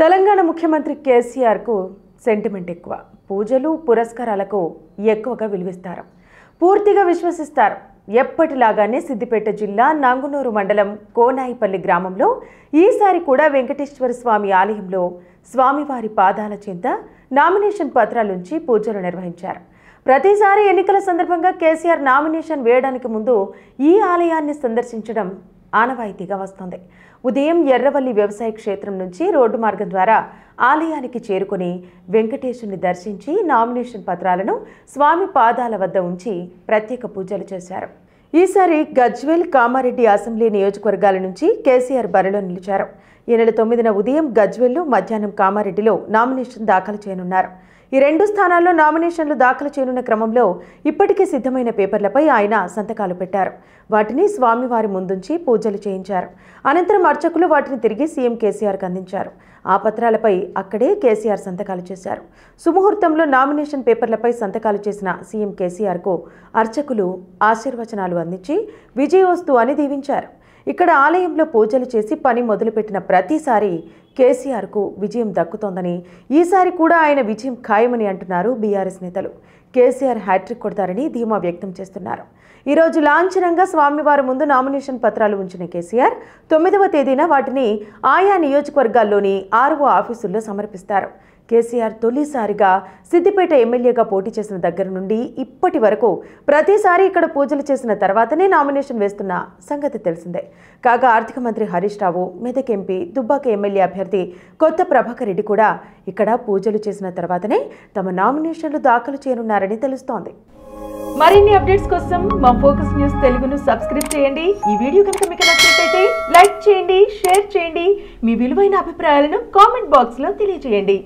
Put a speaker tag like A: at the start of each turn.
A: తెలంగాణ ముఖ్యమంత్రి కేసీఆర్కు సెంటిమెంట్ ఎక్కువ పూజలు పురస్కారాలకు ఎక్కువగా విలువిస్తారు పూర్తిగా విశ్వసిస్తారు ఎప్పటిలాగానే సిద్దిపేట జిల్లా నాంగునూరు మండలం కోనాయిపల్లి గ్రామంలో ఈసారి కూడా వెంకటేశ్వర స్వామి ఆలయంలో స్వామివారి పాదాల చింత నామినేషన్ పత్రాలుంచి పూజలు నిర్వహించారు ప్రతిసారి ఎన్నికల సందర్భంగా కేసీఆర్ నామినేషన్ వేయడానికి ముందు ఈ ఆలయాన్ని సందర్శించడం ఆనవాయితీగా వస్తోంది ఉదయం ఎర్రవల్లి వ్యవసాయ క్షేత్రం నుంచి రోడ్డు మార్గం ద్వారా ఆలయానికి చేరుకుని వెంకటేశుని దర్శించి నామినేషన్ పత్రాలను స్వామి పాదాల వద్ద ఉంచి ప్రత్యేక పూజలు చేశారు ఈసారి గజ్వేల్ కామారెడ్డి అసెంబ్లీ నియోజకవర్గాల నుంచి కేసీఆర్ బరిలో నిలిచారు ఈ నెల తొమ్మిదిన ఉదయం గజ్వెల్లో మధ్యాహ్నం కామారెడ్డిలో నామినేషన్ దాఖలు చేయనున్నారు ఈ రెండు స్థానాల్లో నామినేషన్లు దాఖలు చేయనున్న క్రమంలో ఇప్పటికే సిద్ధమైన పేపర్లపై ఆయన సంతకాలు పెట్టారు వాటిని స్వామివారి ముందుంచి పూజలు చేయించారు అనంతరం అర్చకులు వాటిని తిరిగి సీఎం కేసీఆర్కు అందించారు ఆ పత్రాలపై అక్కడే కేసీఆర్ సంతకాలు చేశారు సుముహూర్తంలో నామినేషన్ పేపర్లపై సంతకాలు చేసిన సీఎం కేసీఆర్కు అర్చకులు ఆశీర్వచనాలు అందించి విజయవస్తు అని దీవించారు ఇక్కడ ఆలయంలో పూజలు చేసి పని మొదలుపెట్టిన ప్రతిసారి కేసీఆర్కు విజయం దక్కుతోందని ఈసారి కూడా ఆయన విజయం ఖాయమని అంటున్నారు బీఆర్ఎస్ నేతలు కేసీఆర్ హ్యాట్రిక్ కొడతారని ధీమా వ్యక్తం చేస్తున్నారు ఈరోజు లాంఛనంగా స్వామివారి ముందు నామినేషన్ పత్రాలు ఉంచిన కేసీఆర్ తొమ్మిదవ తేదీన వాటిని ఆయా నియోజకవర్గాల్లోని ఆర్ఓ ఆఫీసుల్లో సమర్పిస్తారు కేసీఆర్ తొలిసారిగా సిద్దిపేట ఎమ్మెల్యేగా పోటీ చేసిన దగ్గర నుండి ఇప్పటి వరకు ప్రతిసారి ఇక్కడ పూజలు చేసిన తర్వాతనే నామినేషన్ వేస్తున్న సంగతి తెలిసిందే కాగా ఆర్థిక మంత్రి హరీష్ రావు మెదక్ ఎంపీ దుబ్బాక ఎమ్మెల్యే అభ్యర్థి అభ్యర్థి కొత్త ప్రభాకర్ రెడ్డి కూడా ఇక్కడ పూజలు చేసిన తర్వాతనే తమ నామినేషన్లు దాఖలు చేయనున్నారని తెలుస్తోంది మరిన్ని అప్డేట్స్ కోసం మా ఫోకస్ న్యూస్ తెలుగును సబ్స్క్రైబ్ చేయండి ఈ వీడియో కనుక మీకు నచ్చినట్లయితే లైక్ చేయండి షేర్ చేయండి మీ విలువైన అభిప్రాయాలను కామెంట్ బాక్స్లో తెలియజేయండి